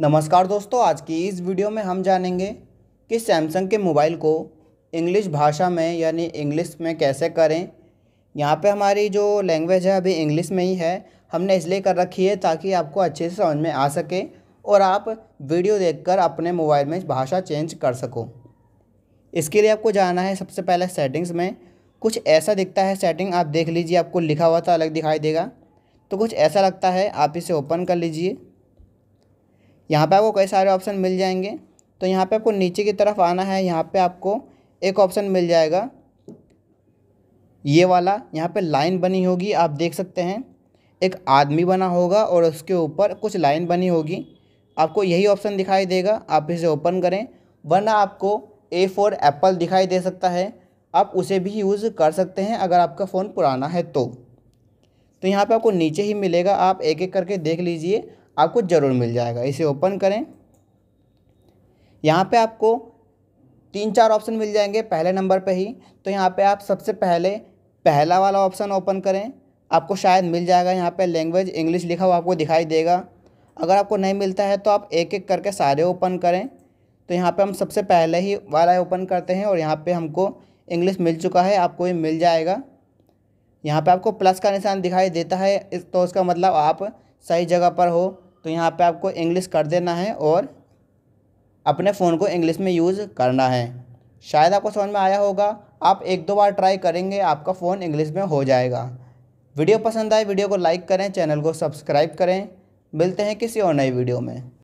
नमस्कार दोस्तों आज की इस वीडियो में हम जानेंगे कि सैमसंग के मोबाइल को इंग्लिश भाषा में यानी इंग्लिश में कैसे करें यहाँ पे हमारी जो लैंग्वेज है अभी इंग्लिश में ही है हमने इसलिए कर रखी है ताकि आपको अच्छे से समझ में आ सके और आप वीडियो देखकर अपने मोबाइल में भाषा चेंज कर सको इसके लिए आपको जाना है सबसे पहले सेटिंग्स में कुछ ऐसा दिखता है सेटिंग आप देख लीजिए आपको लिखा हुआ था अलग दिखाई देगा तो कुछ ऐसा लगता है आप इसे ओपन कर लीजिए यहाँ पे आपको कई सारे ऑप्शन मिल जाएंगे तो यहाँ पे आपको नीचे की तरफ आना है यहाँ पे आपको एक ऑप्शन मिल जाएगा ये वाला यहाँ पे लाइन बनी होगी आप देख सकते हैं एक आदमी बना होगा और उसके ऊपर कुछ लाइन बनी होगी आपको यही ऑप्शन दिखाई देगा आप इसे ओपन करें वरना आपको ए फोर एप्पल दिखाई दे सकता है आप उसे भी यूज़ कर सकते हैं अगर आपका फ़ोन पुराना है तो तो यहाँ पे आपको नीचे ही मिलेगा आप एक एक करके देख लीजिए आपको ज़रूर मिल जाएगा इसे ओपन करें यहाँ पे आपको तीन चार ऑप्शन मिल जाएंगे पहले नंबर पे ही तो यहाँ पे आप सबसे पहले पहला वाला ऑप्शन ओपन करें आपको शायद मिल जाएगा यहाँ पे लैंग्वेज इंग्लिश लिखा हुआ आपको दिखाई देगा अगर आपको नहीं मिलता है तो आप एक एक करके सारे ओपन करें तो यहाँ पे हम सबसे पहले ही वाला ओपन करते हैं और यहाँ पर हमको इंग्लिश मिल चुका है आपको ये मिल जाएगा यहाँ पर आपको प्लस का निशान दिखाई देता है इस तो उसका मतलब आप सही जगह पर हो तो यहाँ पे आपको इंग्लिश कर देना है और अपने फ़ोन को इंग्लिश में यूज़ करना है शायद आपको समझ में आया होगा आप एक दो बार ट्राई करेंगे आपका फ़ोन इंग्लिश में हो जाएगा वीडियो पसंद आए वीडियो को लाइक करें चैनल को सब्सक्राइब करें मिलते हैं किसी और नई वीडियो में